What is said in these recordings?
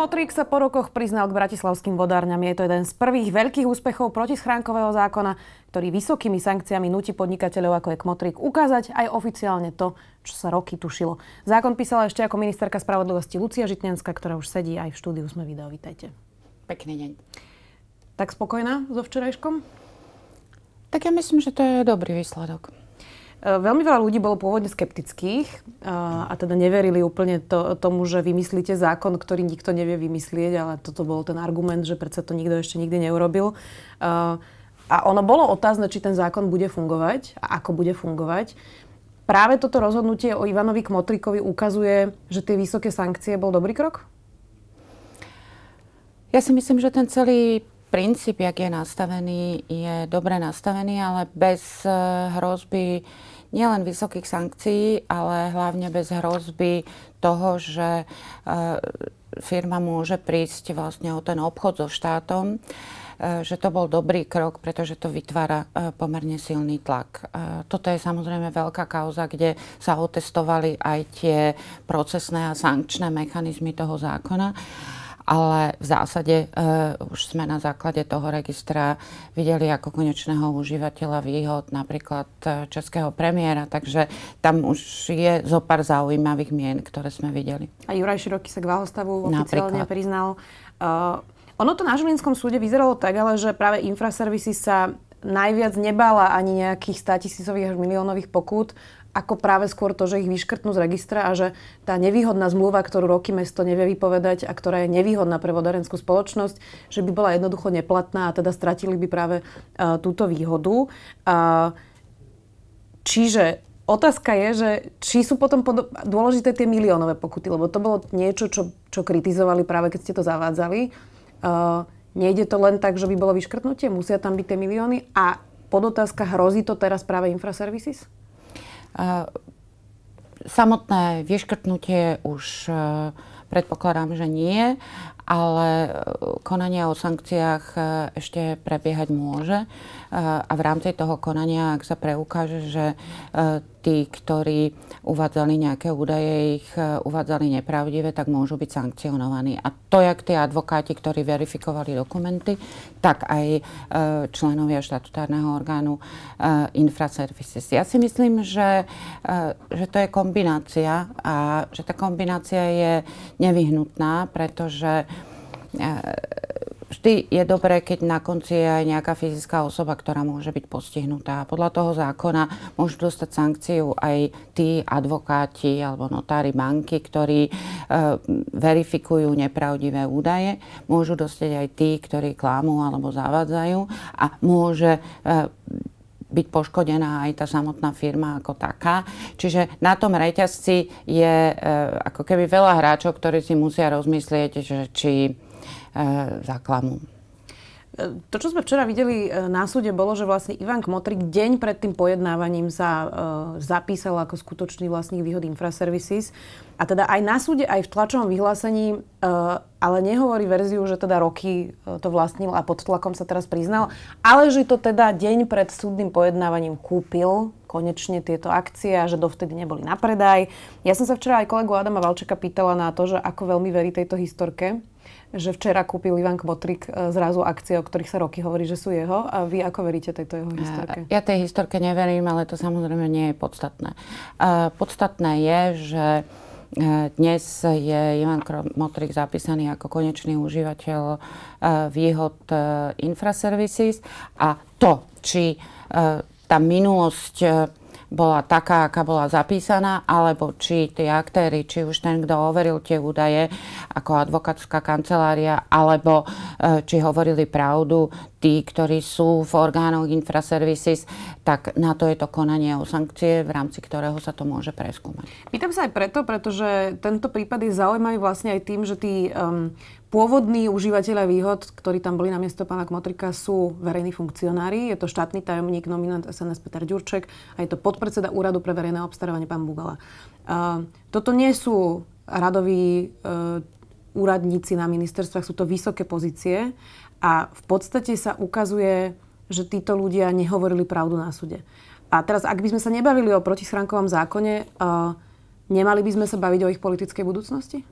Motrík sa po rokoch priznal k bratislavským vodárňam. Je to jeden z prvých veľkých úspechov protischránkového zákona, ktorý vysokými sankciami nutí podnikateľov, ako je Kmotrík, ukázať aj oficiálne to, čo sa roky tušilo. Zákon písala ešte ako ministerka spravodlivosti Lucia Žitnenská, ktorá už sedí aj v štúdiu Sme video. Vítajte. Pekný deň. Tak spokojná so včerajškom? Tak ja myslím, že to je dobrý výsledok. E, veľmi veľa ľudí bolo pôvodne skeptických e, a, teda neverili úplne to, tomu, že vymyslíte zákon, ktorý nikto nevie vymyslieť, ale toto bol ten argument, že predsa to nikto ešte nikdy neurobil. E, a, ono bolo otázne, či ten zákon bude fungovať a ako bude fungovať. Práve toto rozhodnutie o Ivanovi Kmotrikovi ukazuje, že tie vysoké sankcie bol dobrý krok? Ja si myslím, že ten celý princíp, jak je nastavený, je dobre nastavený, ale bez hrozby nielen vysokých sankcií, ale hlavne bez hrozby toho, že e, firma môže prísť vlastne o ten obchod so štátom e, že to bol dobrý krok, pretože to vytvára e, pomerne silný tlak. Toto je samozrejme veľká kauza, kde sa otestovali aj tie procesné a sankčné mechanizmy toho zákona ale v zásade uh, už sme na základe toho registra videli ako konečného užívateľa výhod napríklad eh, českého premiéra, takže tam už je zo pár zaujímavých mien, ktoré sme videli. A Juraj Široký sa k váhostavu oficiálne napríklad. priznal. Uh, ono to na Žilinskom súde vyzeralo tak, ale že práve infraservisy sa najviac nebala ani nejakých 100 tisícových až miliónových pokút, ako práve skôr to, že ich vyškrtnú z registra a že tá nevýhodná zmluva, ktorú roky mesto nevie vypovedať a ktorá je nevýhodná pre vodárenskú spoločnosť, že by bola jednoducho neplatná a teda stratili by práve uh, túto výhodu. Uh, čiže otázka je, že či sú potom podo- dôležité tie miliónové pokuty, lebo to bolo niečo, čo, čo kritizovali práve keď ste to zavádzali. Uh, nejde to len tak, že by bolo vyškrtnutie, musia tam byť tie milióny a podotázka, hrozí to teraz práve infraservices? Samotné vyškrtnutie už eh, predpokladám, že nie, ale e, konanie o sankciách e, ešte prebiehať môže e, a v rámci toho konania, ak sa preukáže, že tí, ktorí uvádzali nejaké údaje, ich uvádzali nepravdivé, tak môžu byť sankcionovaní. A to, jak tí advokáti, ktorí verifikovali dokumenty, tak aj členovia štatutárneho orgánu Infraservices. Ja si myslím, že, že to je kombinácia a že tá kombinácia je nevyhnutná, pretože vždy je dobré, keď na konci je aj nejaká fyzická osoba, ktorá môže byť postihnutá. Podľa toho zákona môžu dostať sankciu aj tí advokáti alebo notári banky, ktorí e, verifikujú nepravdivé údaje. Môžu dostať aj tí, ktorí klamú alebo zavádzajú a môže e, byť poškodená aj tá samotná firma ako taká. Čiže na tom reťazci je e, ako keby veľa hráčov, ktorí si musia rozmyslieť, že či E, záklamu. To, čo sme včera videli e, na súde, bolo, že vlastne Ivan Kmotrik deň pred tým pojednávaním sa e, zapísal ako skutočný vlastník výhod Infraservices. A teda aj na súde, aj v tlačovom vyhlásení, e, ale nehovorí verziu, že teda roky e, to vlastnil a pod tlakom sa teraz priznal, ale že to teda deň pred súdnym pojednávaním kúpil konečne tieto akcie a že dovtedy neboli na predaj. Ja som sa včera aj kolegu Adama Valčeka pýtala na to, že ako veľmi verí tejto historke, že včera kúpil Ivan Kmotrik e, zrazu akcie, o ktorých sa roky hovorí, že sú jeho. A vy ako veríte tejto jeho historke? Ja tej historke neverím, ale to samozrejme nie je podstatné. Podstatné je, že dnes je Ivan Motrik zapísaný ako konečný užívateľ eh, výhod eh, Infraservices a to, či eh, tá minulosť bola taká, aká bola zapísaná, alebo či tie aktéry, či už ten, kto overil tie údaje, ako advokátska kancelária, alebo e, či hovorili pravdu tí, ktorí sú v orgánoch infraservices, tak na to je to konanie o sankcie, v rámci ktorého sa to môže preskúmať. Pýtam sa aj preto, pretože tento prípad je zaujímavý vlastne aj tým, že tí um, Pôvodní užívateľa výhod, ktorí tam boli na miesto pána Kmotrika, sú verejní funkcionári. Je to štátny tajomník, nominant SNS Peter Ďurček a je to pod podpredseda Úradu pre verejné obstarávanie, pán Bugala. Uh, toto nie sú radoví uh, úradníci na ministerstvách, sú to vysoké pozície a v podstate sa ukazuje, že títo ľudia nehovorili pravdu na súde. A teraz, ak by sme sa nebavili o protischránkovom zákone, uh, nemali by sme sa baviť o ich politickej budúcnosti?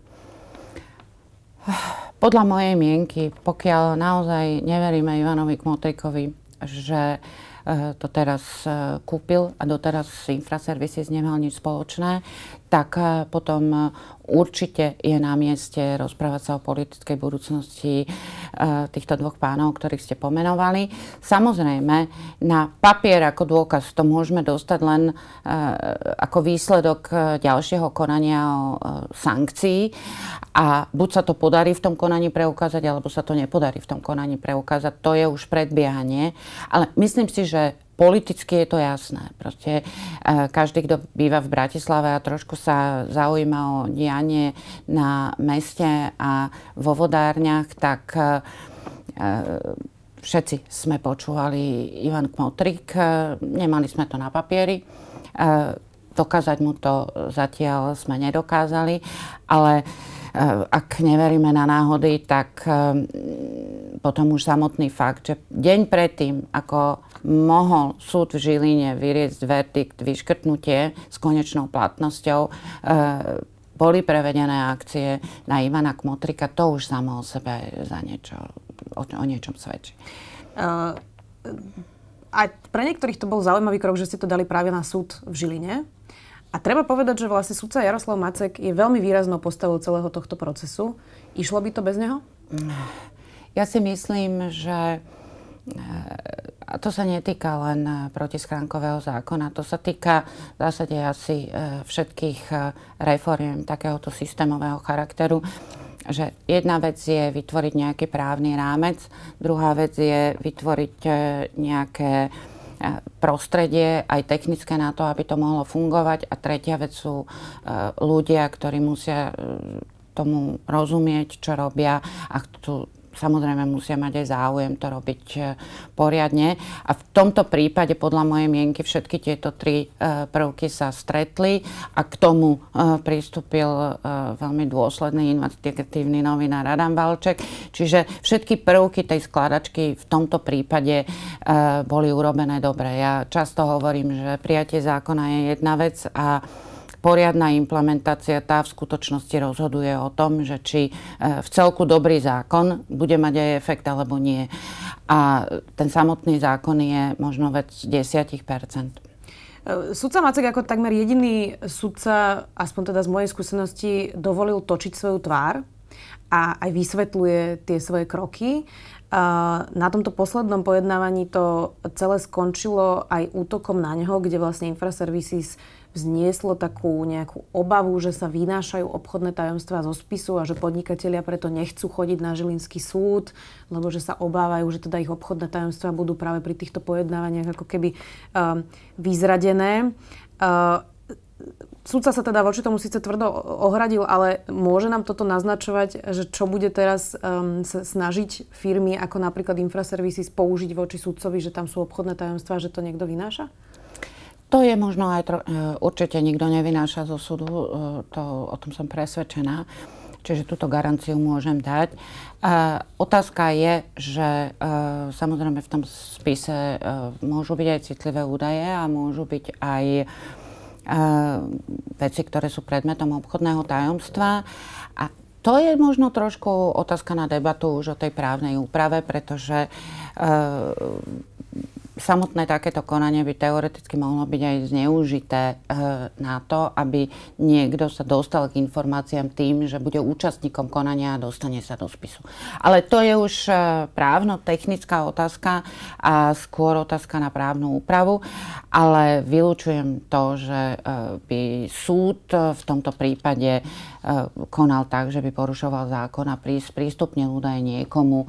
Podľa mojej mienky, pokiaľ naozaj neveríme Ivanovi Kmotejkovi, že uh, Eh, to teraz eh, kúpil a doteraz infraservisy z nemal nič spoločné tak eh, potom eh, určite je na mieste rozprávať sa o politickej budúcnosti eh, týchto dvoch pánov, ktorých ste pomenovali. Samozrejme, na papier ako dôkaz to môžeme dostať len ako výsledok ďalšieho konania o sankcií a buď sa to podarí v tom konaní preukázať, alebo sa to nepodarí v tom konaní preukázať. To je už predbiehanie, ale myslím si, že politicky je to jasné. Proste e, každý, kto býva v Bratislave a trošku sa zaujíma o dianie na meste a vo vodárniach, tak e, e, všetci sme počúvali Ivan Kmotrik, nemali sme to na papieri. Dokázať mu to zatiaľ sme nedokázali, ale Eh, ak neveríme na náhody, tak eh, potom už samotný fakt, že deň predtým, ako mohol súd v Žiline vyriecť verdikt, vyškrtnutie s konečnou platnosťou, eh, boli prevedené akcie na Ivana Kmotrika, to už samo o sebe za niečo, o, o niečom svedčí. Uh, a pre niektorých to bol zaujímavý krok, že ste to dali práve na súd v Žiline. A treba povedať, že vlastne sudca Jaroslav Macek je veľmi výraznou postavou celého tohto procesu. Išlo by to bez neho? Ja si myslím, že eh, a to sa netýka len eh, protiskránkového zákona, to sa týka v zásade asi eh, všetkých reforiem takéhoto systémového charakteru že jedna vec je vytvoriť nejaký právny rámec, druhá vec je vytvoriť nejaké prostredie, aj technické na to, aby to mohlo fungovať. A tretia vec sú e, ľudia, ktorí musia e, tomu rozumieť, čo robia a chcú samozrejme musia mať aj záujem to robiť eh, poriadne. A v tomto prípade podľa mojej mienky všetky tieto tri eh, prvky sa stretli a k tomu eh, pristúpil veľmi dôsledný investigatívny novinár Adam Valček. Čiže všetky prvky tej skladačky v tomto prípade boli urobené dobre. Ja často hovorím, že prijatie zákona je jedna vec a poriadna implementácia tá v skutočnosti rozhoduje o tom, že či e, v celku dobrý zákon bude mať aj efekt alebo nie. A ten samotný zákon je možno vec 10 e, Sudca Macek ako takmer jediný sudca, aspoň teda z mojej skúsenosti, dovolil točiť svoju tvár a aj vysvetľuje tie svoje kroky. E, na tomto poslednom pojednávaní to celé skončilo aj útokom na neho, kde vlastne Infraservices vznieslo takú nejakú obavu, že sa vynášajú obchodné tajomstvá zo spisu a že podnikatelia preto nechcú chodiť na Žilinský súd, lebo že sa obávajú, že teda ich obchodné tajomstvá budú práve pri týchto pojednávaniach ako keby um, vyzradené. Uh, ehm, Súdca sa teda voči tomu síce tvrdo ohradil, ale môže nám toto naznačovať, že čo bude teraz um, sa snažiť firmy ako napríklad Infraservices použiť voči súdcovi, že tam sú obchodné tajomstvá, že to niekto vynáša? To je možno aj, tro- e, určite nikto nevynáša zo súdu, e, to, o tom som presvedčená. Čiže túto garanciu môžem dať. A otázka je, že e, samozrejme v tom spise e, môžu byť aj citlivé údaje a môžu byť aj e, veci, ktoré sú predmetom obchodného tajomstva. A to je možno trošku otázka na debatu už o tej právnej úprave, pretože e, samotné takéto konanie by teoreticky mohlo byť aj zneužité eh, na to, aby niekto sa dostal k informáciám tým, že bude účastníkom konania a dostane sa do spisu. Ale to je už eh, právno-technická otázka a skôr otázka na právnu úpravu, ale vylúčujem to, že eh, by súd v tomto prípade E, konal tak, že by porušoval zákon a prístupnil údaje niekomu, e,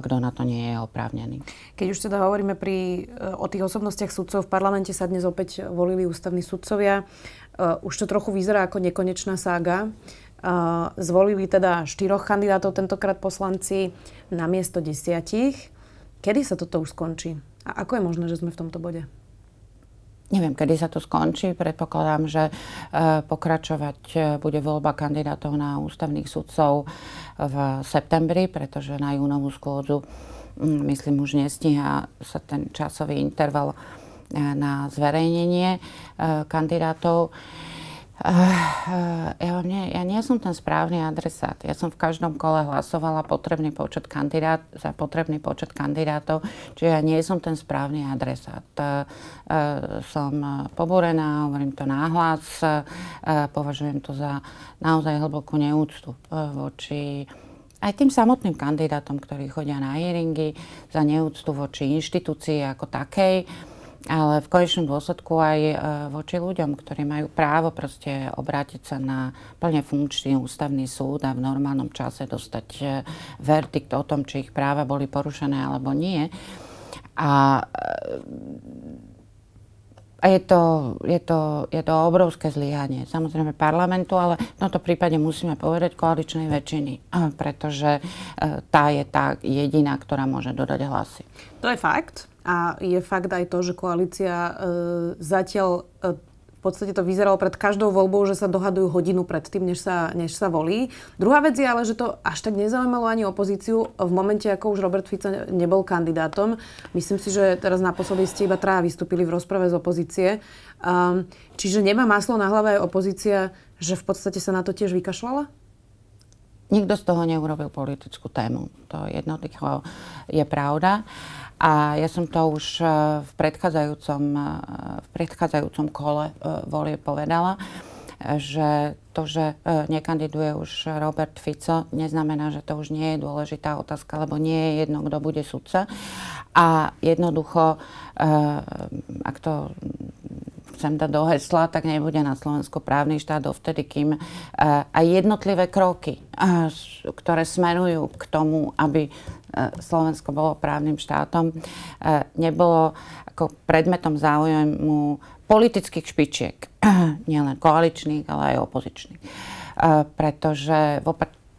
kto na to nie je oprávnený. Keď už teda hovoríme pri, e, o tých osobnostiach sudcov, v parlamente sa dnes opäť volili ústavní sudcovia. Už to trochu vyzerá ako nekonečná sága. Zvolili teda štyroch kandidátov, tentokrát poslanci, na miesto desiatich. Kedy sa toto už skončí? A ako je možné, že sme v tomto bode? Neviem, kedy sa to skončí. Predpokladám, že e, pokračovať e, bude voľba kandidátov na ústavných sudcov v septembri, pretože na júnovú skôdzu mm, myslím už nestíha sa ten časový interval e, na zverejnenie kandidátov. Uh, ja, nie, ja nie som ten správny adresát. Ja som v každom kole hlasovala potrebný počet kandidát, za potrebný počet kandidátov, čiže ja nie som ten správny adresát. Uh, uh, som poborená, hovorím to náhlas, považujem to za naozaj hlbokú neúctu voči aj tým samotným kandidátom, ktorí chodia na hearingy, za neúctu voči inštitúcii ako takej ale v konečnom dôsledku aj e, voči ľuďom, ktorí majú právo proste obrátiť sa na plne funkčný ústavný súd a v normálnom čase dostať e, verdikt o tom, či ich práva boli porušené alebo nie. A e, a je to, je, to, je to obrovské zlyhanie, samozrejme parlamentu, ale v tomto prípade musíme povedať koaličnej väčšiny, pretože tá je tá jediná, ktorá môže dodať hlasy. To je fakt. A je fakt aj to, že koalícia e, zatiaľ e, v podstate to vyzeralo pred každou voľbou, že sa dohadujú hodinu pred tým, než sa, než sa volí. Druhá vec je ale, že to až tak nezaujímalo ani opozíciu v momente, ako už Robert Fico nebol kandidátom. Myslím si, že teraz naposledy ste iba traja vystúpili v rozprave z opozície. Um, čiže nemá maslo na hlave aj opozícia, že v podstate sa na to tiež vykašľala? Nikto z toho neurobil politickú tému. To jednoducho je pravda. A ja som to už eh, v predchádzajúcom, eh, v predchádzajúcom kole eh, volie povedala, že to, že nekandiduje už Robert Fico, neznamená, že to už nie je dôležitá otázka, lebo nie je jedno, kto bude sudca. A jednoducho, ak to chcem dať do hesla, tak nebude na Slovensku právny štát dovtedy, kým aj jednotlivé kroky, ktoré smerujú k tomu, aby E, Slovensko bolo právnym štátom, e, nebolo ako predmetom záujmu politických špičiek, nielen koaličných, ale aj opozičných. E, Pretože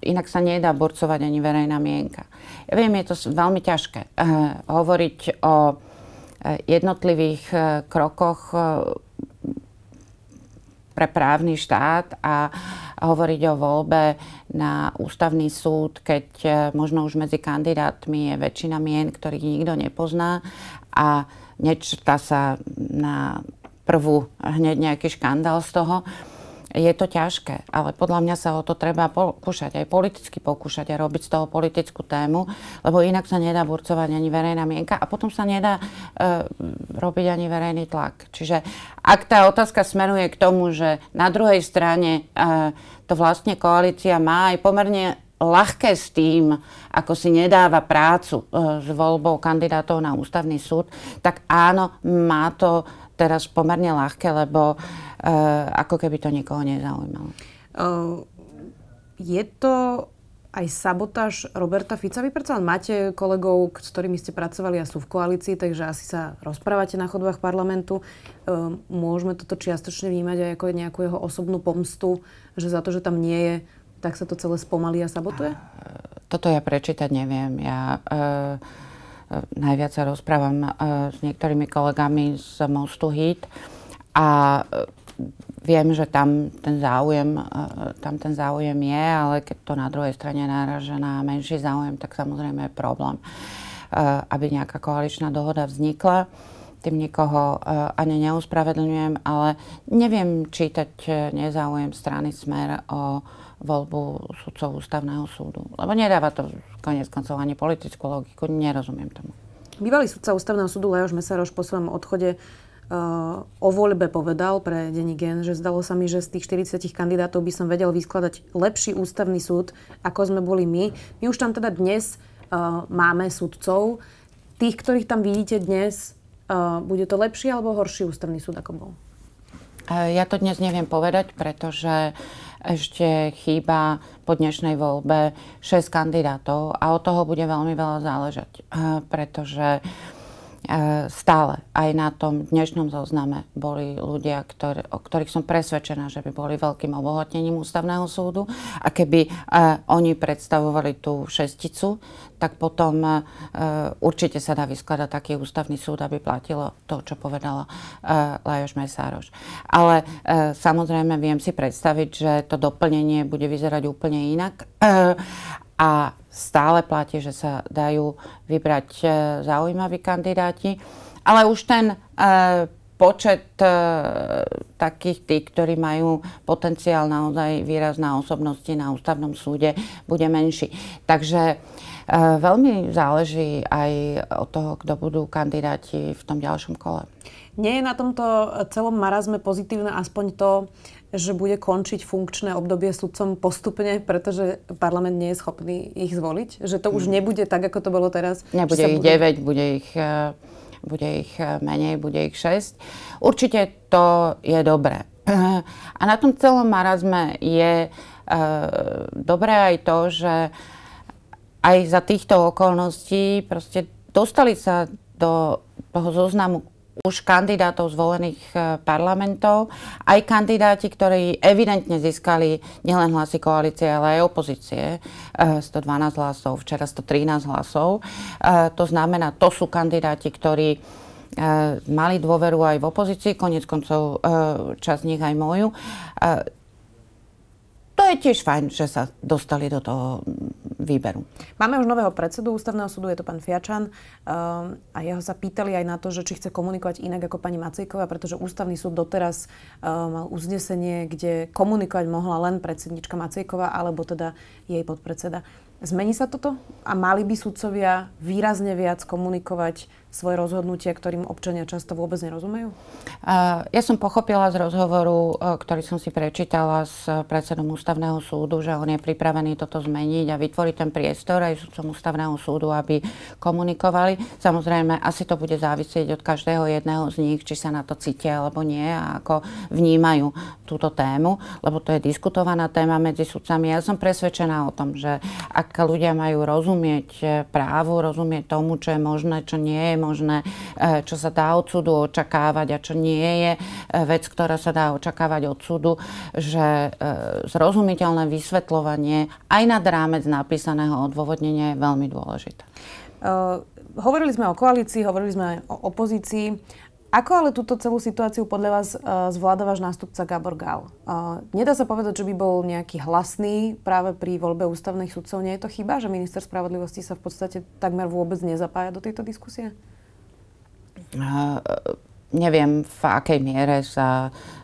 inak sa nedá burcovať ani verejná mienka. Ja viem, je to veľmi ťažké hovoriť o jednotlivých krokoch pre právny štát a hovoriť o voľbe na ústavný súd, keď e, možno už medzi kandidátmi je väčšina mien, ktorých nikto nepozná a nečrta sa na prvú hneď nejaký škandál z toho. Je to ťažké, ale podľa mňa sa o to treba pokúšať, aj politicky pokúšať a robiť z toho politickú tému, lebo inak sa nedá burcovať ani verejná mienka a potom sa nedá e, robiť ani verejný tlak. Čiže ak tá otázka smeruje k tomu, že na druhej strane e, to vlastne koalícia má aj pomerne ľahké s tým, ako si nedáva prácu e, s voľbou kandidátov na ústavný súd, tak áno, má to teraz pomerne ľahké, lebo e, ako keby to nikoho nezaujímalo. Uh, je to aj sabotáž Roberta Fica. Vy predsa len máte kolegov, s ktorými ste pracovali a sú v koalícii, takže asi sa rozprávate na chodbách parlamentu. Eh, môžeme toto čiastočne vnímať aj ako nejakú jeho osobnú pomstu, že za to, že tam nie je, tak sa to celé spomalí a sabotuje? Toto ja prečítať neviem. Ja, uh, najviac sa rozprávam e, s niektorými kolegami z Mostu Hit a e, viem, že tam ten záujem, e, tam ten záujem je, ale keď to na druhej strane náraža na menší záujem, tak samozrejme je problém, aby nejaká koaličná dohoda vznikla. Tým nikoho ani neuspravedlňujem, ale neviem čítať nezáujem strany Smer o voľbu sudcov ústavného súdu. Lebo nedáva to konec koncov ani politickú logiku, nerozumiem tomu. Bývalý sudca ústavného súdu Leoš Mesaroš po svojom odchode e, o voľbe povedal pre denní gen, že zdalo sa mi, že z tých 40 kandidátov by som vedel vyskladať lepší ústavný súd, ako sme boli my. My už tam teda dnes uh, máme sudcov. Tých, ktorých tam vidíte dnes, uh, bude to lepší alebo horší ústavný súd, ako bol? Ja to dnes neviem povedať, pretože uh, ešte chýba po dnešnej voľbe 6 kandidátov a od toho bude veľmi veľa záležať, eh, pretože E, stále aj na tom dnešnom zozname boli ľudia, ktorý, o ktorých som presvedčená, že by boli veľkým obohotnením ústavného súdu. A keby uh, oni predstavovali tú šesticu, tak potom uh, určite sa dá vyskladať taký ústavný súd, aby platilo to, čo povedala uh, Lajoš Mesároš. Ale uh, samozrejme viem si predstaviť, že to doplnenie bude vyzerať úplne inak. Uh, a stále platí, že sa dajú vybrať e, zaujímaví kandidáti, ale už ten e, počet e, takých tých, ktorí majú potenciál naozaj na osobnosti na ústavnom súde, bude menší. Takže veľmi záleží aj od toho, kto budú kandidáti v tom ďalšom kole. Nie je na tomto celom marazme pozitívne aspoň to, že bude končiť funkčné obdobie sudcom postupne, pretože parlament nie je schopný ich zvoliť? Že to už hmm. nebude tak, ako to bolo teraz? Nebude ich bude... 9, bude ich, e, bude ich e, menej, bude ich 6. Určite to je dobré. A na tom celom marazme je e, dobré aj to, že aj za týchto okolností proste dostali sa do toho zoznamu už kandidátov zvolených e, parlamentov, aj kandidáti, ktorí evidentne získali nielen hlasy koalície, ale aj opozície, 112 e, hlasov, včera 113 hlasov. E, to znamená, to sú kandidáti, ktorí mali dôveru aj v opozícii, konec koncov čas nich aj moju. To je tiež fajn, že sa dostali do toho výberu. Máme už nového predsedu ústavného súdu, je to pán Fiačan eh, a jeho sa pýtali aj na to, že či chce komunikovať inak ako pani Macejková, pretože ústavný súd doteraz eh, mal uznesenie, kde komunikovať mohla len predsednička Macejková alebo teda jej podpredseda. Zmení sa toto a mali by sudcovia výrazne viac komunikovať svoje rozhodnutie, ktorým občania často vôbec nerozumejú? Ja som pochopila z rozhovoru, e, ktorý som si prečítala s predsedom ústavného súdu, že on je pripravený toto zmeniť a vytvoriť ten priestor aj súdcom ústavného súdu, aby komunikovali. Samozrejme, asi to bude závisieť od každého jedného z nich, či sa na to cítia alebo nie a ako vnímajú túto tému, lebo to je diskutovaná téma medzi súdcami. Ja som presvedčená o tom, že ak ľudia majú rozumieť e, právu, rozumieť tomu, čo je možné, čo nie je možné, e, čo sa dá od súdu očakávať a čo nie je e, vec, ktorá sa dá očakávať od súdu, že e, zrozumiteľné vysvetľovanie aj nad rámec napísaného odôvodnenia je veľmi dôležité. Uh, hovorili sme o koalícii, hovorili sme o opozícii. Ako ale túto celú situáciu podľa vás uh, zvláda váš nástupca Gabor Gál? Uh, nedá sa povedať, že by bol nejaký hlasný práve pri voľbe ústavných sudcov. Nie je to chyba, že minister spravodlivosti sa v podstate takmer vôbec nezapája do tejto diskusie? Eh, neviem v akej miere sa eh,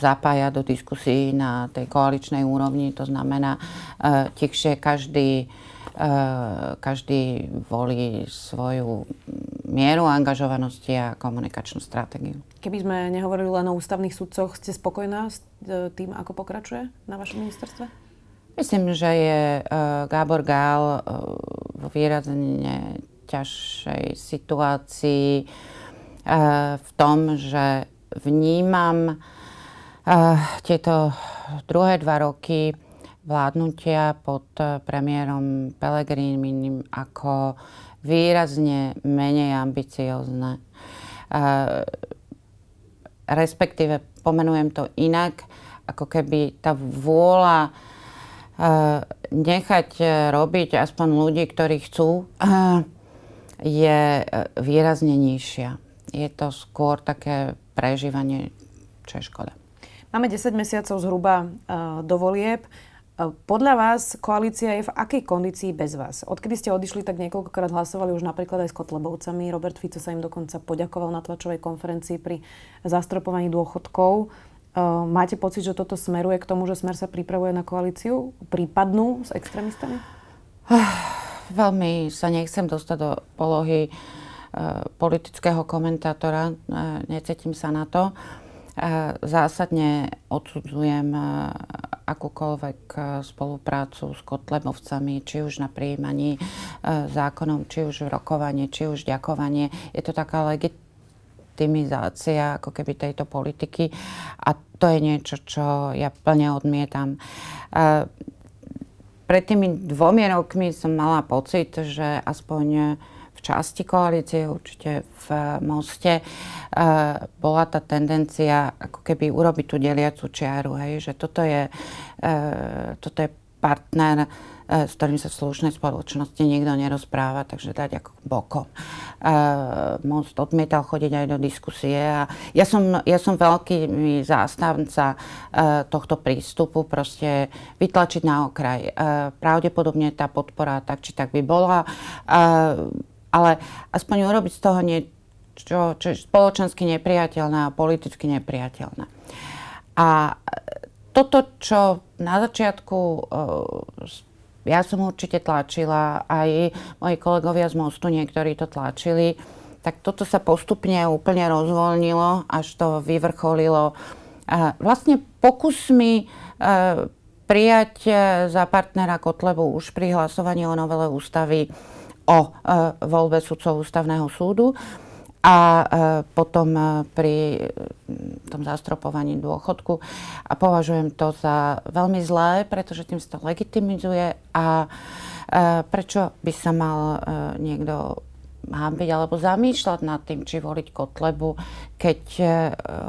zapája do diskusí na tej koaličnej úrovni, to znamená, eh, tichšie každý, každý volí svoju mieru angažovanosti a komunikačnú stratégiu. Keby sme nehovorili len o ústavných sudcoch, ste spokojná s tým, ako pokračuje na vašom ministerstve? Myslím, že je Gábor Gál vo výrazne ťažšej situácii Eh, v tom, že vnímam eh, tieto druhé dva roky vládnutia pod eh, premiérom Pelegrínim ako výrazne menej ambiciozne. Respektíve, pomenujem to inak, ako keby tá vôľa nechať robiť aspoň ľudí, ktorí chcú, je výrazne nižšia je to skôr také prežívanie, čo je škoda. Máme 10 mesiacov zhruba uh, do volieb. E, podľa vás koalícia je v akej kondícii bez vás? Odkedy ste odišli, tak niekoľkokrát hlasovali už napríklad aj s Kotlebovcami. Robert Fico sa im dokonca poďakoval na tlačovej konferencii pri zastropovaní dôchodkov. E, máte pocit, že toto smeruje k tomu, že Smer sa pripravuje na koalíciu? Prípadnú s extrémistami? Ah, veľmi sa nechcem dostať do polohy uh, Eh, politického komentátora, eh, necetím sa na to. Eh, zásadne odsudzujem akúkoľvek spoluprácu s kotlebovcami, či už na prijímaní zákonom, či už v rokovanie, či už ďakovanie. Je to taká legitimizácia ako keby tejto politiky a to je niečo, čo ja plne odmietam. Pred tými dvomi rokmi som mala pocit, že aspoň časti koalície, určite v Moste, e, bola tá tendencia ako keby urobiť tú deliacu čiaru, hej, že toto je, e, toto je partner, e, s ktorým sa v slušnej spoločnosti nikto nerozpráva, takže dať ako bokom. Most odmietal chodiť aj do diskusie a ja som, ja som veľký e, tohto prístupu, proste vytlačiť na okraj. Pravdepodobne tá podpora tak či tak by bola ale aspoň urobiť z toho niečo, čo je spoločensky nepriateľné a politicky nepriateľné. A e, toto, čo na začiatku e, ja som určite tlačila, aj moji kolegovia z Mostu niektorí to tlačili, tak toto sa postupne úplne rozvoľnilo, až to vyvrcholilo e, vlastne pokusmi prijať za partnera Kotlebu už pri hlasovaní o novele ústavy o e, voľbe sudcov ústavného súdu a e, potom e, pri tom zastropovaní dôchodku. A považujem to za veľmi zlé, pretože tým sa to legitimizuje a prečo by sa mal niekto hábiť alebo zamýšľať nad tým, či voliť Kotlebu, keď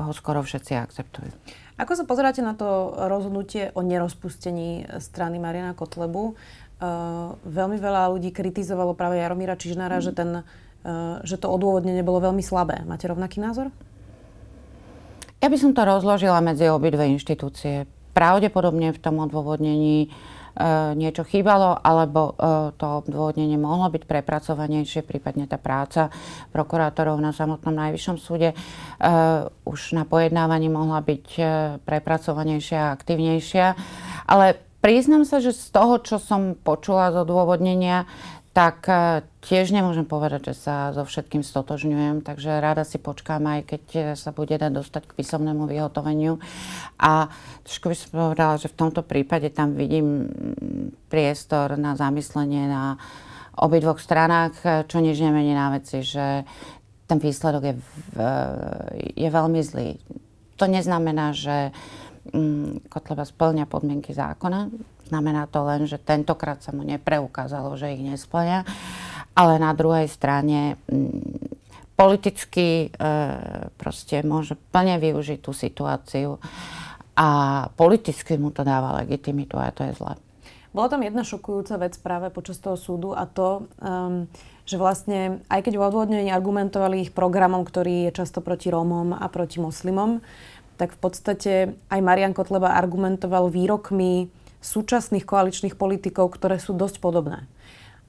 ho skoro všetci akceptujú. Ako sa pozeráte na to rozhodnutie o nerozpustení strany Mariana Kotlebu? Eh, veľmi veľa ľudí kritizovalo práve Jaromíra Čižnára, mm. že, ten, uh, že to odôvodnenie bolo veľmi slabé. Máte rovnaký názor? Ja by som to rozložila medzi obidve inštitúcie. Pravdepodobne v tom odôvodnení eh, niečo chýbalo, alebo to odôvodnenie mohlo byť prepracovanejšie, prípadne tá práca prokurátorov na samotnom najvyššom súde už na pojednávaní mohla byť prepracovanejšia a aktivnejšia, Ale Priznám sa, že z toho, čo som počula z odôvodnenia, tak e, tiež nemôžem povedať, že sa so všetkým stotožňujem, takže rada si počkám aj keď e, sa bude dať dostať k písomnému vyhotoveniu. A trošku by som povedala, že v tomto prípade tam vidím priestor na zamyslenie na obidvoch stranách, e, čo nič nemení na veci, že ten výsledok je, v, je veľmi zlý. To neznamená, že uh, Mm, Kotleba splňa podmienky zákona. Znamená to len, že tentokrát sa mu nepreukázalo, že ich nesplňa. Ale na druhej strane mm, politicky um, proste môže plne využiť tú situáciu a politicky mu to dáva legitimitu a to je zlé. Bola tam jedna šokujúca vec práve počas toho súdu a to, um, že vlastne aj keď v odvodnení argumentovali ich programom, ktorý je často proti Rómom a proti moslimom, tak v podstate aj Marian Kotleba argumentoval výrokmi súčasných koaličných politikov, ktoré sú dosť podobné.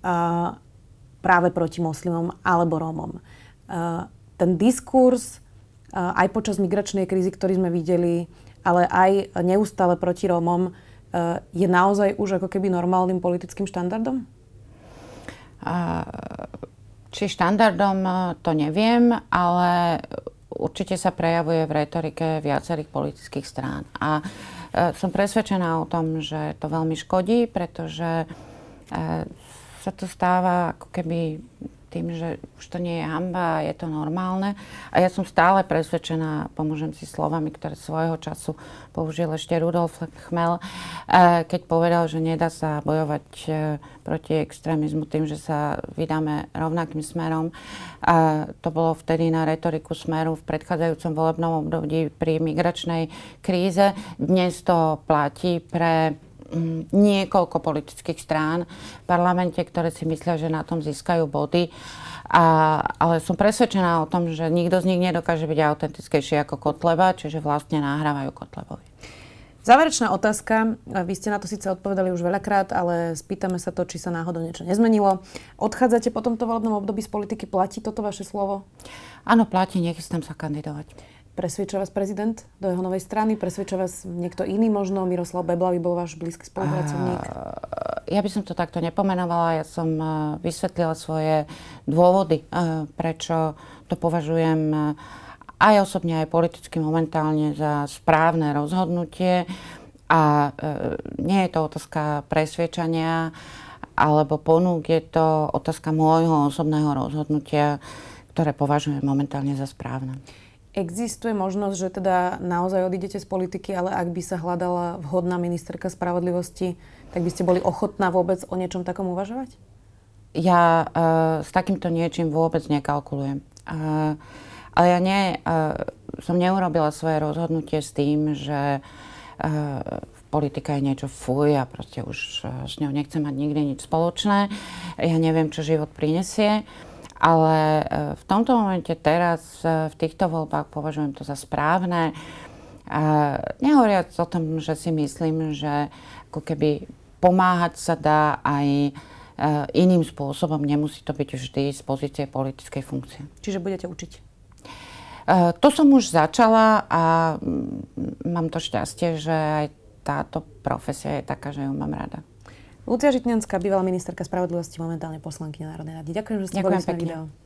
Uh, práve proti moslimom alebo Rómom. Uh, ten diskurs uh, aj počas migračnej krízy, ktorý sme videli, ale aj neustále proti Rómom, je naozaj už ako keby normálnym politickým štandardom? Či štandardom to neviem, ale určite sa prejavuje v retorike viacerých politických strán. A e, som presvedčená o tom, že to veľmi škodí, pretože e, sa to stáva ako keby tým, že už to nie je hamba, a je to normálne. A ja som stále presvedčená, pomôžem si slovami, ktoré svojho času použil ešte Rudolf Chmel, eh, keď povedal, že nedá sa bojovať eh, proti extrémizmu tým, že sa vydáme rovnakým smerom. A to bolo vtedy na retoriku smeru v predchádzajúcom volebnom období pri migračnej kríze. Dnes to platí pre Mm, niekoľko politických strán v parlamente, ktoré si myslia, že na tom získajú body. A, ale som presvedčená o tom, že nikto z nich nedokáže byť autentickejší ako Kotleba, čiže vlastne nahrávajú Kotlebovi. Záverečná otázka. Vy ste na to síce odpovedali už veľakrát, ale spýtame sa to, či sa náhodou niečo nezmenilo. Odchádzate po tomto volebnom období z politiky? Platí toto vaše slovo? Áno, platí. Nechystám sa kandidovať. Presvedčil vás prezident do jeho novej strany? presvedčuje vás niekto iný možno? Miroslav by bol váš blízky spolupracovník? Ja by som to takto nepomenovala. Ja som vysvetlila svoje dôvody, prečo to považujem aj osobne, aj politicky momentálne za správne rozhodnutie. A e, nie je to otázka presvedčania, alebo ponúk, je to otázka môjho osobného rozhodnutia, ktoré považujem momentálne za správne. Existuje možnosť, že teda naozaj odídete z politiky, ale ak by sa hľadala vhodná ministerka spravodlivosti, tak by ste boli ochotná vôbec o niečom takom uvažovať? Ja uh, s takýmto niečím vôbec nekalkulujem. Uh, ale ja nie, uh, som neurobila svoje rozhodnutie s tým, že uh, politika je niečo fuj a proste už uh, s ňou nechcem mať nikdy nič spoločné. Ja neviem, čo život prinesie. Ale e, v tomto momente teraz, e, v týchto voľbách považujem to za správne. E, nehovoriac o tom, že si myslím, že ako keby pomáhať sa dá aj iným spôsobom, nemusí to byť vždy z pozície politickej funkcie. Čiže budete učiť? To som už začala a mm, mám to šťastie, že aj táto profesia je taká, že ju mám rada. Lucia Žitňanská, bývalá ministerka spravodlivosti, momentálne poslankyňa Národnej rady. Ďakujem, že ste boli na video.